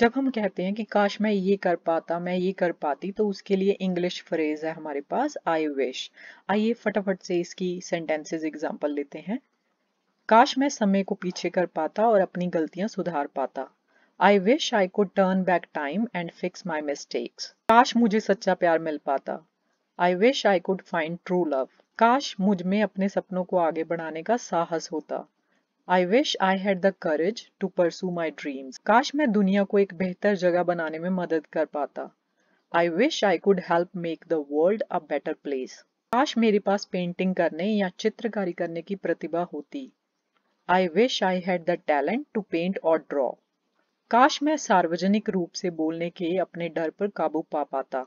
जब हम कहते हैं कि काश मैं ये कर पाता मैं ये कर पाती तो उसके लिए इंग्लिश फ्रेज है हमारे पास आई विश आइए फटाफट से इसकी सेंटेंसेस एग्जाम्पल लेते हैं काश मैं समय को पीछे कर पाता और अपनी गलतियां सुधार पाता I wish I could turn back time and fix my mistakes काश मुझे सच्चा प्यार मिल पाता I wish I could find true love काश मुझ में अपने सपनों को आगे बढ़ाने का साहस होता I wish I had the courage to pursue my dreams काश मैं दुनिया को एक बेहतर जगह बनाने में मदद कर पाता I wish I could help make the world a better place काश मेरे पास पेंटिंग करने या चित्रकारी करने की प्रतिभा होती I wish I had the talent to paint और ड्रॉ काश मैं सार्वजनिक रूप से बोलने के अपने डर पर काबू पा पाता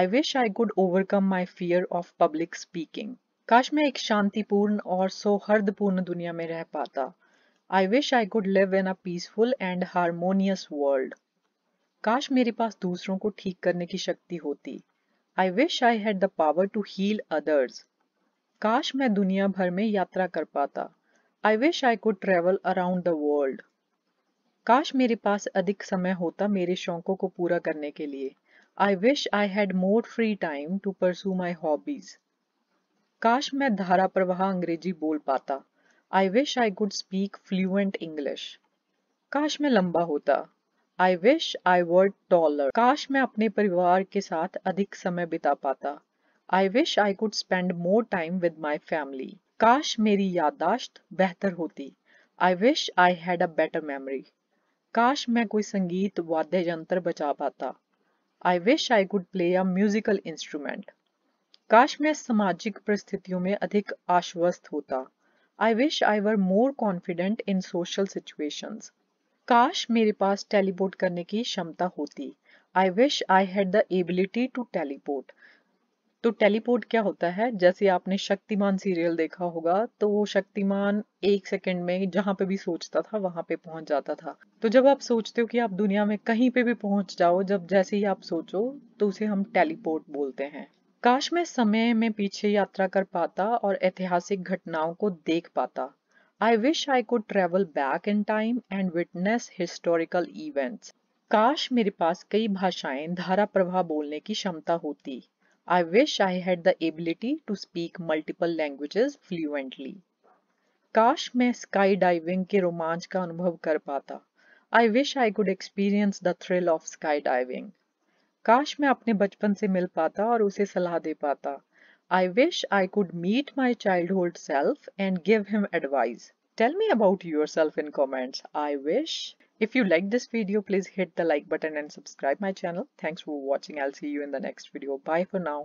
I wish I could overcome my fear of public speaking काश मैं एक शांतिपूर्ण और सौहार्दपूर्ण दुनिया में रह पाता I wish I could live in a peaceful and harmonious world काश मेरे पास दूसरों को ठीक करने की शक्ति होती I wish I had the power to heal others काश मैं दुनिया भर में यात्रा कर पाता I wish I could travel around the world काश मेरे पास अधिक समय होता मेरे शौकों को पूरा करने के लिए I wish I had more free time to pursue my hobbies काश मैं धारा प्रवाह अंग्रेजी बोल पाता I wish I could speak fluent English काश मैं लंबा होता I wish I were taller काश मैं अपने परिवार के साथ अधिक समय बिता पाता I wish I could spend more time with my family काश मेरी याददाश्त बेहतर होती I wish I had a better memory काश मैं कोई संगीत वाद्य यंत्र बचा पाता I wish I could play a musical instrument काश मैं सामाजिक परिस्थितियों में अधिक आश्वस्त होता I wish I were more confident in social situations काश मेरे पास टेलीपोर्ट करने की क्षमता होती I wish I had the ability to teleport तो टेलीपोर्ट क्या होता है जैसे आपने शक्तिमान सीरियल देखा होगा तो वो शक्तिमान एक सेकंड में जहां पे भी सोचता था वहां पे पहुंच जाता था तो जब आप सोचते हो कि आप दुनिया में कहीं पे भी पहुंच जाओ जब जैसे ही आप सोचो तो उसे हम टेलीपोर्ट बोलते हैं काश मैं समय में पीछे यात्रा कर पाता और ऐतिहासिक घटनाओं को देख पाता I wish I could travel back in time and witness historical events काश मेरे पास कई भाषाएं धारा प्रवाह बोलने की क्षमता होती I wish I had the ability to speak multiple languages fluently काश मैं स्काई डाइविंग के रोमांच का अनुभव कर पाता I wish I could experience the thrill of skydiving काश मैं अपने बचपन से मिल पाता और उसे सलाह दे पाता I wish I could meet my childhood self and give him advice Tell me about yourself in comments. I wish. If you like this video, please hit the like button and subscribe my channel. Thanks for watching. I'll see you in the next video. Bye for now.